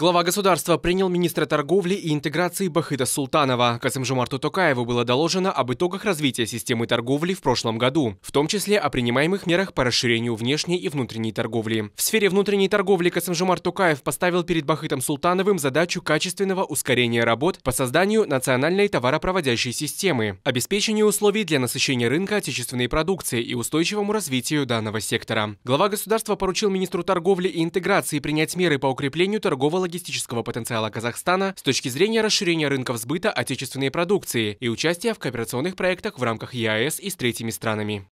Глава государства принял министра торговли и интеграции Бахыта Султанова. Касымжумарту Токаеву было доложено об итогах развития системы торговли в прошлом году, в том числе о принимаемых мерах по расширению внешней и внутренней торговли. В сфере внутренней торговли Касымжумар Токаев поставил перед Бахытом Султановым задачу качественного ускорения работ по созданию национальной товаропроводящей системы, обеспечению условий для насыщения рынка отечественной продукции и устойчивому развитию данного сектора. Глава государства поручил министру торговли и интеграции принять меры по укреплению торгового логистического потенциала Казахстана с точки зрения расширения рынков сбыта отечественной продукции и участия в кооперационных проектах в рамках ЕАЭС и с третьими странами.